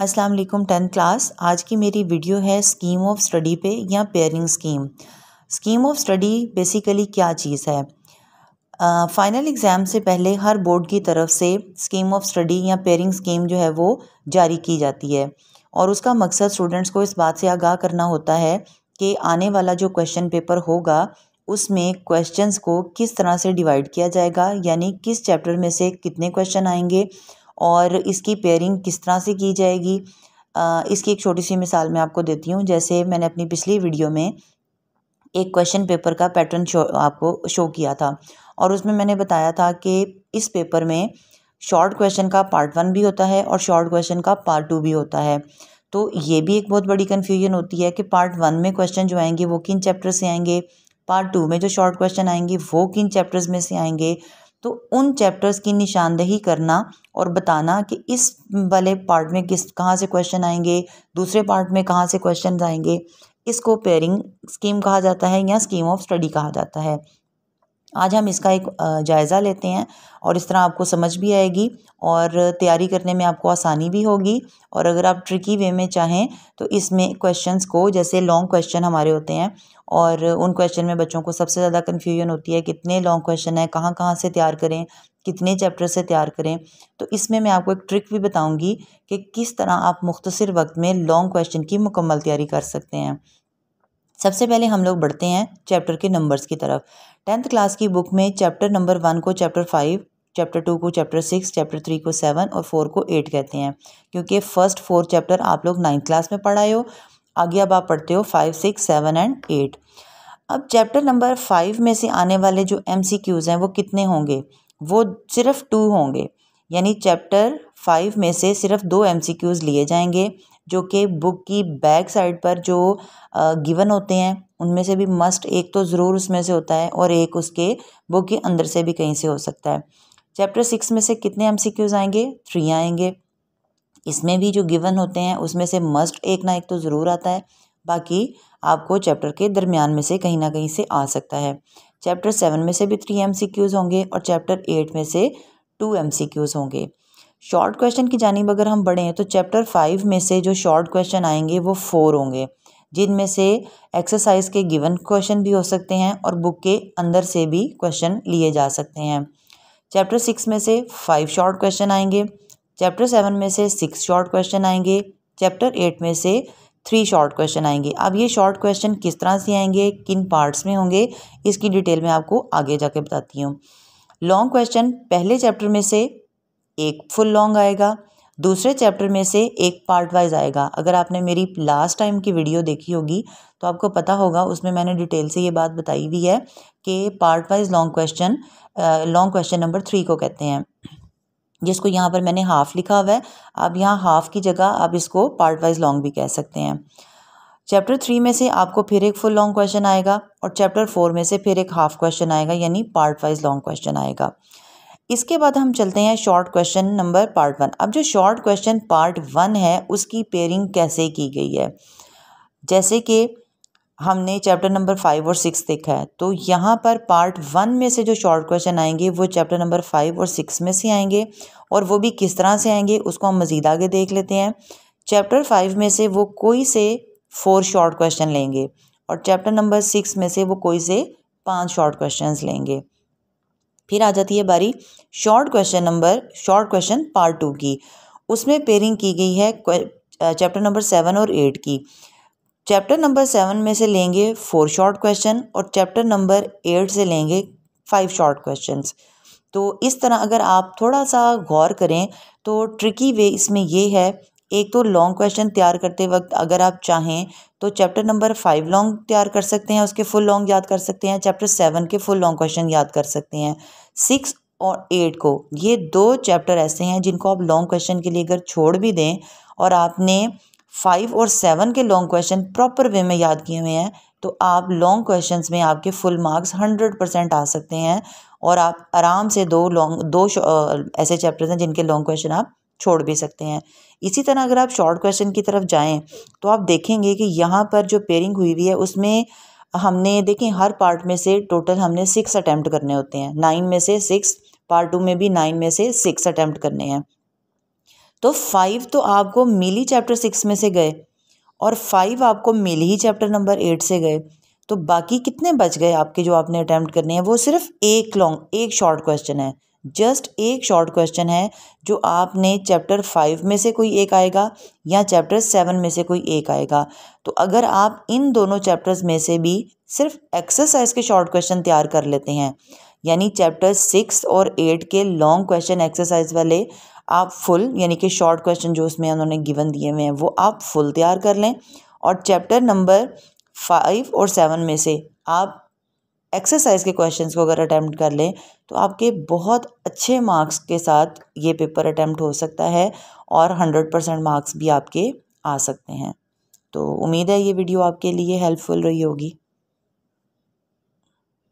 अस्सलाम वालेकुम tenth class आज की मेरी वीडियो है स्कीम ऑफ स्टडी पे या pairing scheme scheme of study basically क्या चीज़ है फाइनल एग्ज़ाम से पहले हर बोर्ड की तरफ से स्कीम ऑफ स्टडी या पेयरिंग स्कीम जो है वो जारी की जाती है और उसका मकसद स्टूडेंट्स को इस बात से आगाह करना होता है कि आने वाला जो क्वेश्चन पेपर होगा उसमें क्वेश्चंस को किस तरह से डिवाइड किया जाएगा यानी किस चैप्टर में से कितने क्वेश्चन आएंगे और इसकी पेयरिंग किस तरह से की जाएगी इसकी एक छोटी सी मिसाल मैं आपको देती हूँ जैसे मैंने अपनी पिछली वीडियो में एक क्वेश्चन पेपर का पैटर्न शो आपको शो किया था और उसमें मैंने बताया था कि इस पेपर में शॉर्ट क्वेश्चन का पार्ट वन भी होता है और शॉर्ट क्वेश्चन का पार्ट टू भी होता है तो ये भी एक बहुत बड़ी कन्फ्यूजन होती है कि पार्ट वन में क्वेश्चन जो आएंगे वो किन चैप्टर से आएंगे पार्ट टू में जो शॉर्ट क्वेश्चन आएंगे वो किन चैप्टर्स में से आएंगे तो उन चैप्टर्स की निशानदेही करना और बताना कि इस वाले पार्ट में किस कहाँ से क्वेश्चन आएंगे दूसरे पार्ट में कहाँ से क्वेश्चन आएंगे इसको पेयरिंग स्कीम कहा जाता है या स्कीम ऑफ स्टडी कहा जाता है आज हम इसका एक जायज़ा लेते हैं और इस तरह आपको समझ भी आएगी और तैयारी करने में आपको आसानी भी होगी और अगर आप ट्रिकी वे में चाहें तो इसमें क्वेश्चंस को जैसे लॉन्ग क्वेश्चन हमारे होते हैं और उन क्वेश्चन में बच्चों को सबसे ज़्यादा कन्फ्यूजन होती है कितने लॉन्ग क्वेश्चन हैं कहाँ कहाँ से तैयार करें कितने चैप्टर से तैयार करें तो इसमें मैं आपको एक ट्रिक भी बताऊँगी कि किस तरह आप मुख्तर वक्त में लॉन्ग क्वेश्चन की मुकम्मल तैयारी कर सकते हैं सबसे पहले हम लोग बढ़ते हैं चैप्टर के नंबर्स की तरफ टेंथ क्लास की बुक में चैप्टर नंबर वन को चैप्टर फाइव चैप्टर टू को चैप्टर सिक्स चैप्टर थ्री को सेवन और फोर को एट कहते हैं क्योंकि फर्स्ट फोर चैप्टर आप लोग नाइन्थ क्लास में पढ़ाए हो आगे अब आप पढ़ते हो five six seven and eight अब चैप्टर नंबर फाइव में से आने वाले जो एम सी क्यूज़ हैं वो कितने होंगे वो सिर्फ टू होंगे यानी चैप्टर फाइव में से सिर्फ दो एम सी क्यूज़ लिए जाएंगे जो कि बुक की बैक साइड पर जो गिवन होते हैं उनमें से भी मस्ट एक तो ज़रूर उसमें से होता है और एक उसके बुक के अंदर से भी कहीं से हो सकता है चैप्टर सिक्स में से कितने एम सी क्यूज़ आएंगे थ्री आएंगे इसमें भी जो गिवन होते हैं उसमें से मस्ट एक ना एक तो ज़रूर आता है बाकी आपको चैप्टर के दरमियान में से कहीं ना कहीं से आ सकता है चैप्टर सेवन में से भी थ्री एम सी क्यूज़ होंगे और चैप्टर एट में से टू एम सी क्यूज़ होंगे शॉर्ट क्वेश्चन की जानब अगर हम बढ़ें तो चैप्टर फाइव में से जो शॉर्ट क्वेश्चन आएंगे वो फोर होंगे जिनमें से एक्सरसाइज के गिवन क्वेश्चन भी हो सकते हैं और बुक के अंदर से भी क्वेश्चन लिए जा सकते हैं चैप्टर सिक्स में से फाइव शॉर्ट क्वेश्चन आएंगे चैप्टर सेवन में से सिक्स शॉर्ट क्वेश्चन आएंगे चैप्टर एट में से थ्री शॉर्ट क्वेश्चन आएंगे अब ये शॉर्ट क्वेश्चन किस तरह से आएंगे किन पार्ट्स में होंगे इसकी डिटेल में आपको आगे जाके बताती हूँ लॉन्ग क्वेश्चन पहले चैप्टर में से एक फुल लॉन्ग आएगा दूसरे चैप्टर में से एक पार्ट वाइज आएगा अगर आपने मेरी लास्ट टाइम की वीडियो देखी होगी तो आपको पता होगा उसमें मैंने डिटेल से ये बात बताई हुई है कि part wise long question long question number three को कहते हैं जिसको यहाँ पर मैंने हाफ लिखा हुआ है आप यहाँ हाफ की जगह आप इसको पार्ट वाइज लॉन्ग भी कह सकते हैं चैप्टर थ्री में से आपको फिर एक फुल लॉन्ग क्वेश्चन आएगा और चैप्टर फोर में से फिर एक हाफ क्वेश्चन आएगा यानी पार्ट वाइज लॉन्ग क्वेश्चन आएगा इसके बाद हम चलते हैं short question number part one अब जो शॉर्ट क्वेश्चन पार्ट वन है उसकी पेयरिंग कैसे की गई है जैसे कि हमने चैप्टर नंबर फाइव और सिक्स देखा है तो यहाँ पर पार्ट वन में से जो शॉर्ट क्वेश्चन आएंगे वो चैप्टर नंबर फाइव और सिक्स में से आएंगे और वो भी किस तरह से आएंगे उसको हम मज़ीद आगे देख लेते हैं चैप्टर फाइव में से वो कोई से फोर शॉर्ट क्वेश्चन लेंगे और चैप्टर नंबर सिक्स में से वो कोई से पांच शॉर्ट क्वेश्चंस लेंगे फिर आ जाती है बारी short question number short question part two की उसमें पेयरिंग की गई है चैप्टर नंबर सेवन और एट की चैप्टर नंबर सेवन में से लेंगे फोर शॉर्ट क्वेश्चन और चैप्टर नंबर एट से लेंगे फाइव शॉर्ट क्वेश्चंस तो इस तरह अगर आप थोड़ा सा गौर करें तो ट्रिकी वे इसमें ये है एक तो लॉन्ग क्वेश्चन तैयार करते वक्त अगर आप चाहें तो चैप्टर नंबर फाइव लॉन्ग तैयार कर सकते हैं उसके फुल लॉन्ग याद कर सकते हैं चैप्टर सेवन के फुल लॉन्ग क्वेश्चन याद कर सकते हैं सिक्स और एट को ये दो चैप्टर ऐसे हैं जिनको आप लॉन्ग क्वेश्चन के लिए अगर छोड़ भी दें और आपने फाइव और सेवन के लॉन्ग क्वेश्चन प्रॉपर वे में याद किए हुए हैं तो आप लॉन्ग क्वेश्चंस में आपके फुल मार्क्स हंड्रेड परसेंट आ सकते हैं और आप आराम से दो लॉन्ग दो ऐसे चैप्टर्स हैं जिनके लॉन्ग क्वेश्चन आप छोड़ भी सकते हैं इसी तरह अगर आप शॉर्ट क्वेश्चन की तरफ जाएं तो आप देखेंगे कि यहाँ पर जो पेयरिंग हुई हुई है उसमें हमने देखें हर पार्ट में से टोटल हमने सिक्स अटैम्प्ट करने होते हैं नाइन में से सिक्स पार्ट टू में भी नाइन में से सिक्स अटैम्प्ट करने हैं तो फाइव तो आपको मिली चैप्टर सिक्स में से गए और फाइव आपको मिल ही चैप्टर नंबर एट से गए तो बाकी कितने बच गए आपके जो आपने अटैम्प्ट करने हैं वो सिर्फ एक लॉन्ग एक शॉर्ट क्वेश्चन है जस्ट एक शॉर्ट क्वेश्चन है जो आपने चैप्टर फाइव में से कोई एक आएगा या चैप्टर सेवन में से कोई एक आएगा तो अगर आप इन दोनों चैप्टर्स में से भी सिर्फ एक्सरसाइज के शॉर्ट क्वेश्चन तैयार कर लेते हैं यानी चैप्टर सिक्स और एट के लॉन्ग क्वेश्चन एक्सरसाइज वाले आप फुल यानी कि शॉर्ट क्वेश्चन जो उसमें उन्होंने गिवन दिए हुए हैं वो आप फुल तैयार कर लें और चैप्टर नंबर फाइव और सेवन में से आप एक्सरसाइज के क्वेश्चंस को अगर अटैम्प्ट कर लें तो आपके बहुत अच्छे मार्क्स के साथ ये पेपर अटैम्प्ट हो सकता है और हंड्रेड परसेंट मार्क्स भी आपके आ सकते हैं तो उम्मीद है ये वीडियो आपके लिए हेल्पफुल रही होगी